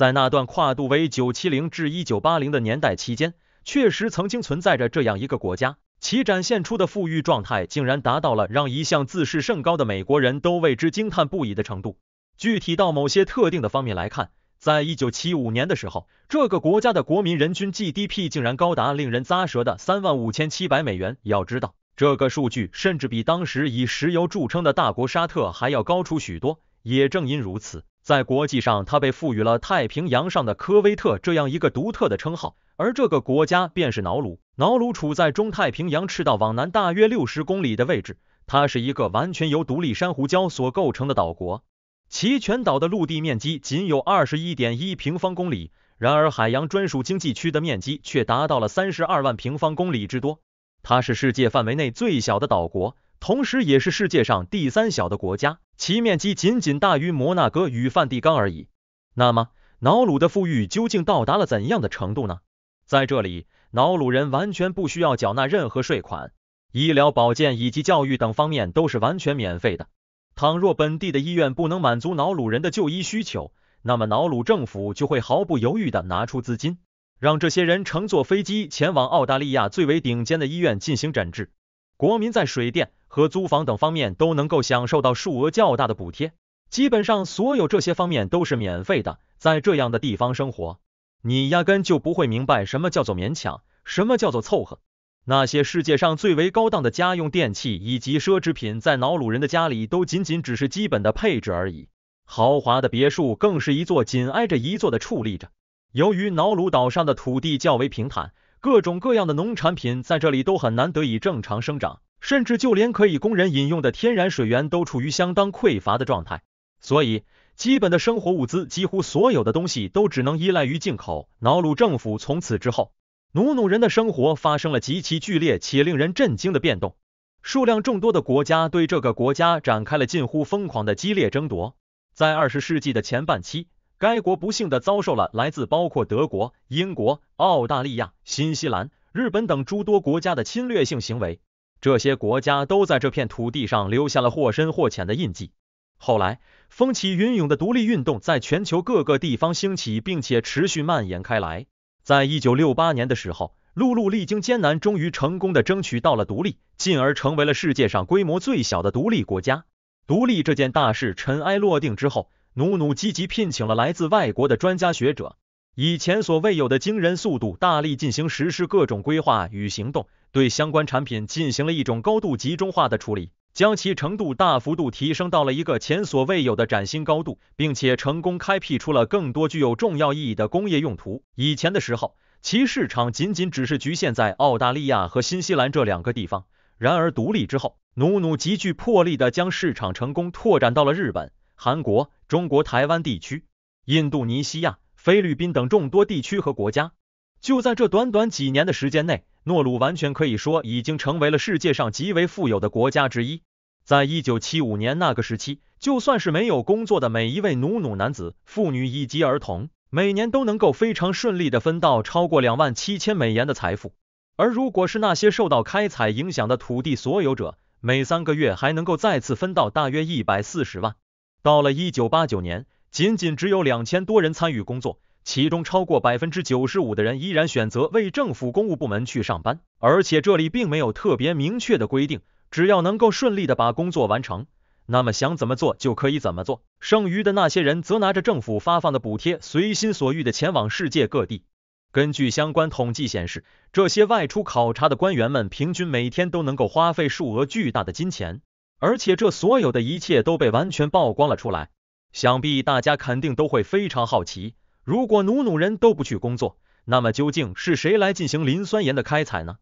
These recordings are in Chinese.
在那段跨度为九七零至一九八零的年代期间，确实曾经存在着这样一个国家，其展现出的富裕状态竟然达到了让一向自视甚高的美国人都为之惊叹不已的程度。具体到某些特定的方面来看，在一九七五年的时候，这个国家的国民人均 GDP 竟然高达令人咂舌的三万五千七百美元。要知道，这个数据甚至比当时以石油著称的大国沙特还要高出许多。也正因如此。在国际上，它被赋予了“太平洋上的科威特”这样一个独特的称号，而这个国家便是瑙鲁。瑙鲁处在中太平洋赤道往南大约六十公里的位置，它是一个完全由独立珊瑚礁所构成的岛国，其全岛的陆地面积仅有二十一点一平方公里，然而海洋专属经济区的面积却达到了三十二万平方公里之多。它是世界范围内最小的岛国，同时也是世界上第三小的国家。其面积仅仅大于摩纳哥与梵蒂冈而已。那么，瑙鲁的富裕究竟到达了怎样的程度呢？在这里，瑙鲁人完全不需要缴纳任何税款，医疗保健以及教育等方面都是完全免费的。倘若本地的医院不能满足瑙鲁人的就医需求，那么瑙鲁政府就会毫不犹豫地拿出资金，让这些人乘坐飞机前往澳大利亚最为顶尖的医院进行诊治。国民在水电。和租房等方面都能够享受到数额较大的补贴，基本上所有这些方面都是免费的。在这样的地方生活，你压根就不会明白什么叫做勉强，什么叫做凑合。那些世界上最为高档的家用电器以及奢侈品，在瑙鲁人的家里都仅仅只是基本的配置而已。豪华的别墅更是一座紧挨着一座的矗立着。由于瑙鲁岛上的土地较为平坦，各种各样的农产品在这里都很难得以正常生长。甚至就连可以供人饮用的天然水源都处于相当匮乏的状态，所以基本的生活物资，几乎所有的东西都只能依赖于进口。瑙鲁政府从此之后，努努人的生活发生了极其剧烈且令人震惊的变动。数量众多的国家对这个国家展开了近乎疯狂的激烈争夺。在二十世纪的前半期，该国不幸的遭受了来自包括德国、英国、澳大利亚、新西兰、日本等诸多国家的侵略性行为。这些国家都在这片土地上留下了或深或浅的印记。后来，风起云涌的独立运动在全球各个地方兴起，并且持续蔓延开来。在1968年的时候，陆露历经艰难，终于成功的争取到了独立，进而成为了世界上规模最小的独立国家。独立这件大事尘埃落定之后，努努积极聘请了来自外国的专家学者。以前所未有的惊人速度，大力进行实施各种规划与行动，对相关产品进行了一种高度集中化的处理，将其程度大幅度提升到了一个前所未有的崭新高度，并且成功开辟出了更多具有重要意义的工业用途。以前的时候，其市场仅仅只是局限在澳大利亚和新西兰这两个地方。然而独立之后，努努极具魄力地将市场成功拓展到了日本、韩国、中国台湾地区、印度尼西亚。菲律宾等众多地区和国家，就在这短短几年的时间内，诺鲁完全可以说已经成为了世界上极为富有的国家之一。在一九七五年那个时期，就算是没有工作的每一位努努男子、妇女以及儿童，每年都能够非常顺利的分到超过两万七千美元的财富。而如果是那些受到开采影响的土地所有者，每三个月还能够再次分到大约一百四十万。到了一九八九年。仅仅只有两千多人参与工作，其中超过百分之九十五的人依然选择为政府公务部门去上班，而且这里并没有特别明确的规定，只要能够顺利的把工作完成，那么想怎么做就可以怎么做。剩余的那些人则拿着政府发放的补贴，随心所欲的前往世界各地。根据相关统计显示，这些外出考察的官员们平均每天都能够花费数额巨大的金钱，而且这所有的一切都被完全曝光了出来。想必大家肯定都会非常好奇，如果努努人都不去工作，那么究竟是谁来进行磷酸盐的开采呢？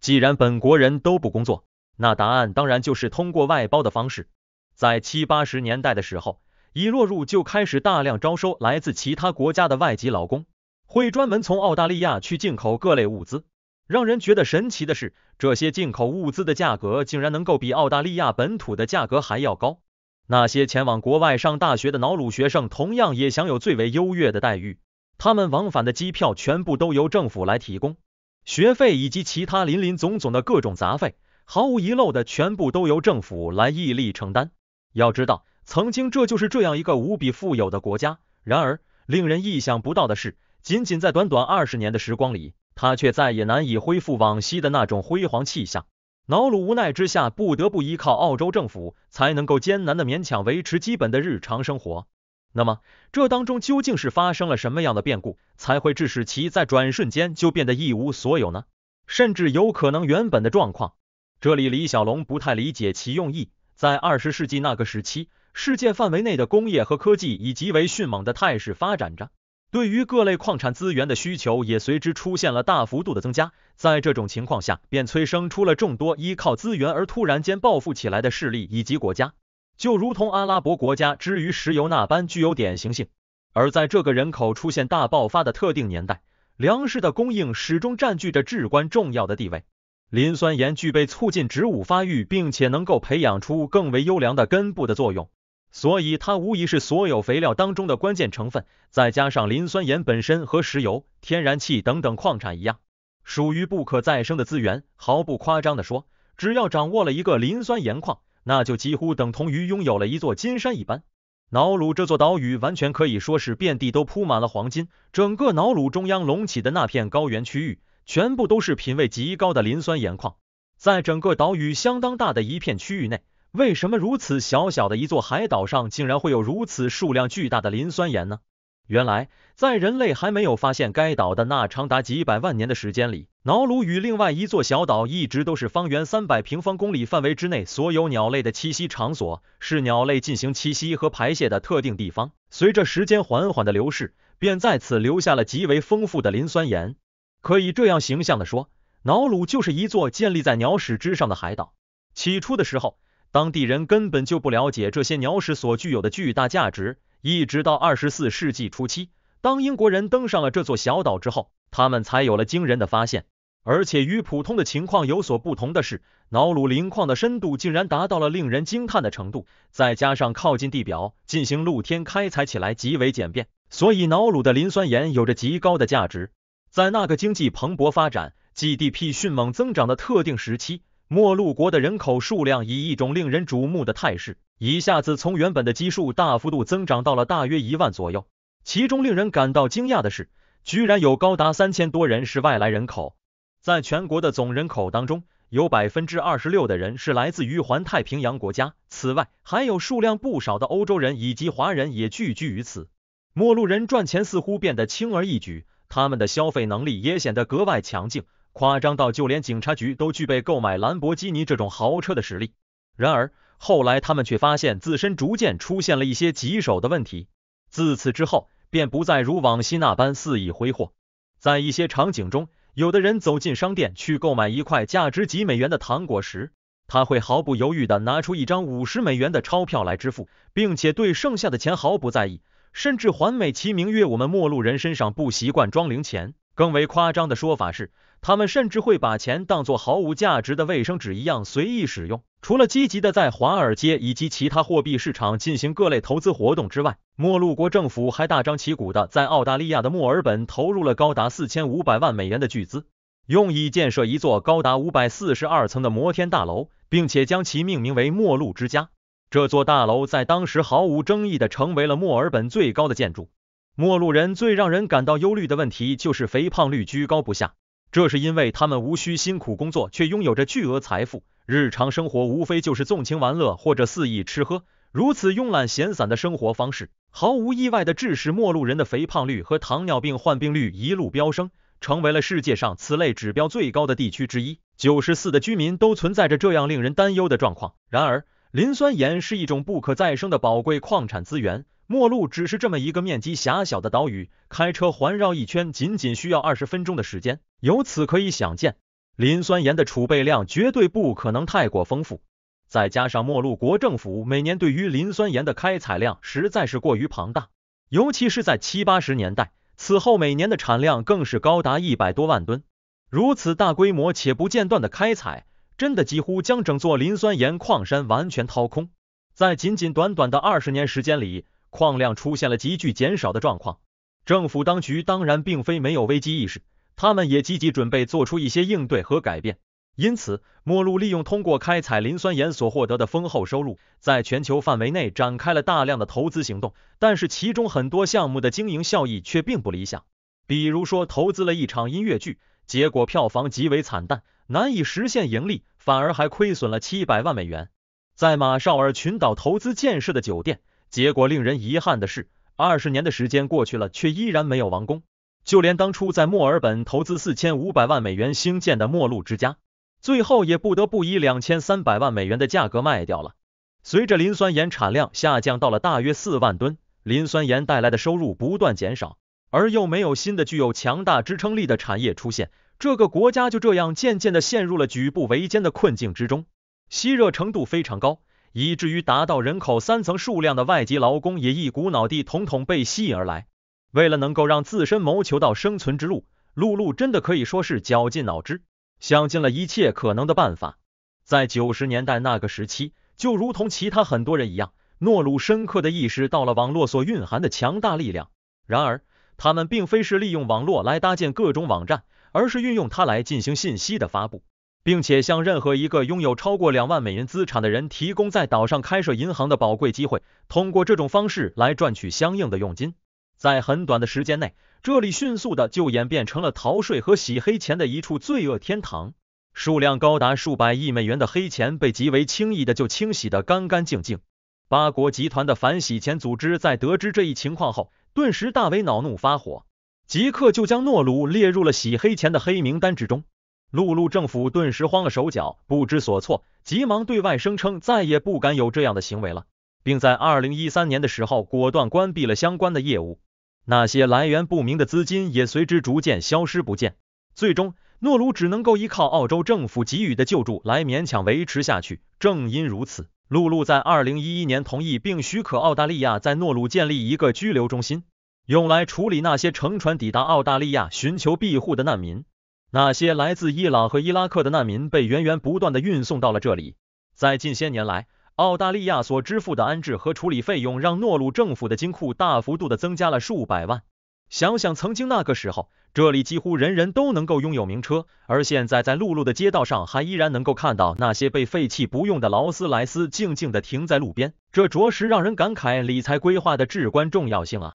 既然本国人都不工作，那答案当然就是通过外包的方式。在七八十年代的时候，伊落入就开始大量招收来自其他国家的外籍劳工，会专门从澳大利亚去进口各类物资。让人觉得神奇的是，这些进口物资的价格竟然能够比澳大利亚本土的价格还要高。那些前往国外上大学的瑙鲁学生，同样也享有最为优越的待遇。他们往返的机票全部都由政府来提供，学费以及其他林林总总的各种杂费，毫无遗漏的全部都由政府来义力承担。要知道，曾经这就是这样一个无比富有的国家。然而，令人意想不到的是，仅仅在短短二十年的时光里，它却再也难以恢复往昔的那种辉煌气象。瑙鲁无奈之下，不得不依靠澳洲政府，才能够艰难的勉强维持基本的日常生活。那么，这当中究竟是发生了什么样的变故，才会致使其在转瞬间就变得一无所有呢？甚至有可能原本的状况，这里李小龙不太理解其用意。在二十世纪那个时期，世界范围内的工业和科技以极为迅猛的态势发展着。对于各类矿产资源的需求也随之出现了大幅度的增加，在这种情况下，便催生出了众多依靠资源而突然间暴富起来的势力以及国家，就如同阿拉伯国家之于石油那般具有典型性。而在这个人口出现大爆发的特定年代，粮食的供应始终占据着至关重要的地位。磷酸盐具备促进植物发育，并且能够培养出更为优良的根部的作用。所以它无疑是所有肥料当中的关键成分，再加上磷酸盐本身和石油、天然气等等矿产一样，属于不可再生的资源。毫不夸张地说，只要掌握了一个磷酸盐矿，那就几乎等同于拥有了一座金山一般。瑙鲁这座岛屿完全可以说是遍地都铺满了黄金，整个瑙鲁中央隆起的那片高原区域，全部都是品位极高的磷酸盐矿，在整个岛屿相当大的一片区域内。为什么如此小小的一座海岛上，竟然会有如此数量巨大的磷酸盐呢？原来，在人类还没有发现该岛的那长达几百万年的时间里，瑙鲁与另外一座小岛一直都是方圆三百平方公里范围之内所有鸟类的栖息场所，是鸟类进行栖息和排泄的特定地方。随着时间缓缓的流逝，便在此留下了极为丰富的磷酸盐。可以这样形象的说，瑙鲁就是一座建立在鸟屎之上的海岛。起初的时候。当地人根本就不了解这些鸟屎所具有的巨大价值，一直到二十四世纪初期，当英国人登上了这座小岛之后，他们才有了惊人的发现。而且与普通的情况有所不同的是，瑙鲁磷矿的深度竟然达到了令人惊叹的程度，再加上靠近地表，进行露天开采起来极为简便，所以瑙鲁的磷酸盐有着极高的价值。在那个经济蓬勃发展、GDP 迅猛增长的特定时期。陌路国的人口数量以一种令人瞩目的态势，一下子从原本的基数大幅度增长到了大约一万左右。其中令人感到惊讶的是，居然有高达三千多人是外来人口。在全国的总人口当中，有百分之二十六的人是来自于环太平洋国家。此外，还有数量不少的欧洲人以及华人也聚居于此。陌路人赚钱似乎变得轻而易举，他们的消费能力也显得格外强劲。夸张到就连警察局都具备购买兰博基尼这种豪车的实力。然而后来他们却发现自身逐渐出现了一些棘手的问题。自此之后便不再如往昔那般肆意挥霍。在一些场景中，有的人走进商店去购买一块价值几美元的糖果时，他会毫不犹豫的拿出一张五十美元的钞票来支付，并且对剩下的钱毫不在意，甚至还美其名曰我们陌路人身上不习惯装零钱。更为夸张的说法是，他们甚至会把钱当作毫无价值的卫生纸一样随意使用。除了积极的在华尔街以及其他货币市场进行各类投资活动之外，莫路国政府还大张旗鼓的在澳大利亚的墨尔本投入了高达四千五百万美元的巨资，用以建设一座高达五百四十二层的摩天大楼，并且将其命名为“莫路之家”。这座大楼在当时毫无争议的成为了墨尔本最高的建筑。陌路人最让人感到忧虑的问题就是肥胖率居高不下，这是因为他们无需辛苦工作，却拥有着巨额财富，日常生活无非就是纵情玩乐或者肆意吃喝。如此慵懒闲散的生活方式，毫无意外的致使陌路人的肥胖率和糖尿病患病率一路飙升，成为了世界上此类指标最高的地区之一。九十四的居民都存在着这样令人担忧的状况。然而，磷酸盐是一种不可再生的宝贵矿产资源。陌路只是这么一个面积狭小的岛屿，开车环绕一圈仅仅需要二十分钟的时间。由此可以想见，磷酸盐的储备量绝对不可能太过丰富。再加上陌路国政府每年对于磷酸盐的开采量实在是过于庞大，尤其是在七八十年代，此后每年的产量更是高达一百多万吨。如此大规模且不间断的开采，真的几乎将整座磷酸盐矿山完全掏空，在仅仅短短的二十年时间里。矿量出现了急剧减少的状况，政府当局当然并非没有危机意识，他们也积极准备做出一些应对和改变。因此，莫路利用通过开采磷酸盐所获得的丰厚收入，在全球范围内展开了大量的投资行动，但是其中很多项目的经营效益却并不理想。比如说，投资了一场音乐剧，结果票房极为惨淡，难以实现盈利，反而还亏损了七百万美元。在马绍尔群岛投资建设的酒店。结果令人遗憾的是，二十年的时间过去了，却依然没有完工。就连当初在墨尔本投资四千五百万美元兴建的“末路之家”，最后也不得不以两千三百万美元的价格卖掉了。随着磷酸盐产量下降到了大约四万吨，磷酸盐带来的收入不断减少，而又没有新的具有强大支撑力的产业出现，这个国家就这样渐渐的陷入了举步维艰的困境之中。吸热程度非常高。以至于达到人口三层数量的外籍劳工也一股脑地统统被吸引而来。为了能够让自身谋求到生存之路，露露真的可以说是绞尽脑汁，想尽了一切可能的办法。在九十年代那个时期，就如同其他很多人一样，诺鲁深刻的意识到了网络所蕴含的强大力量。然而，他们并非是利用网络来搭建各种网站，而是运用它来进行信息的发布。并且向任何一个拥有超过两万美元资产的人提供在岛上开设银行的宝贵机会，通过这种方式来赚取相应的佣金。在很短的时间内，这里迅速的就演变成了逃税和洗黑钱的一处罪恶天堂。数量高达数百亿美元的黑钱被极为轻易的就清洗的干干净净。八国集团的反洗钱组织在得知这一情况后，顿时大为恼怒发火，即刻就将诺鲁列入了洗黑钱的黑名单之中。露露政府顿时慌了手脚，不知所措，急忙对外声称再也不敢有这样的行为了，并在二零一三年的时候果断关闭了相关的业务。那些来源不明的资金也随之逐渐消失不见。最终，诺鲁只能够依靠澳洲政府给予的救助来勉强维持下去。正因如此，露露在二零一一年同意并许可澳大利亚在诺鲁建立一个拘留中心，用来处理那些乘船抵达澳大利亚寻求庇护的难民。那些来自伊朗和伊拉克的难民被源源不断的运送到了这里。在近些年来，澳大利亚所支付的安置和处理费用让诺鲁政府的金库大幅度的增加了数百万。想想曾经那个时候，这里几乎人人都能够拥有名车，而现在在陆路的街道上还依然能够看到那些被废弃不用的劳斯莱斯静静的停在路边，这着实让人感慨理财规划的至关重要性啊。